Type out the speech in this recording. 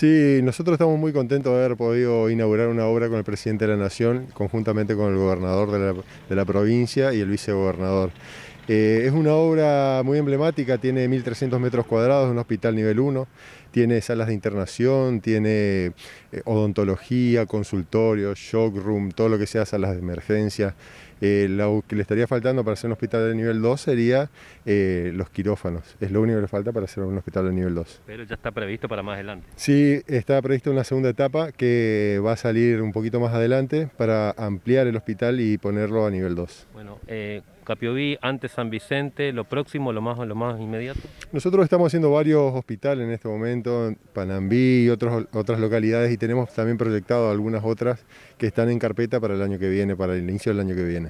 Sí, nosotros estamos muy contentos de haber podido inaugurar una obra con el presidente de la Nación, conjuntamente con el gobernador de la, provincia y el vicegobernador. Eh, es una obra muy emblemática, tiene 1.300 metros cuadrados, un hospital nivel 1, tiene salas de internación, tiene eh, odontología, consultorio, shock room, todo lo que sea salas de emergencia. Eh, lo que le estaría faltando para hacer un hospital de nivel 2 sería eh, los quirófanos. Es lo único que le falta para hacer un hospital de nivel 2. Pero ya está previsto para más adelante. Sí, está previsto una segunda etapa que va a salir un poquito más adelante para ampliar el hospital y ponerlo a nivel 2. Bueno, eh, antes San Vicente, lo próximo, lo más, lo más inmediato. Nosotros estamos haciendo varios hospitales en este momento en Panambí y otras localidades y tenemos también proyectado algunas otras que están en carpeta para el año que viene, para el inicio del año que viene.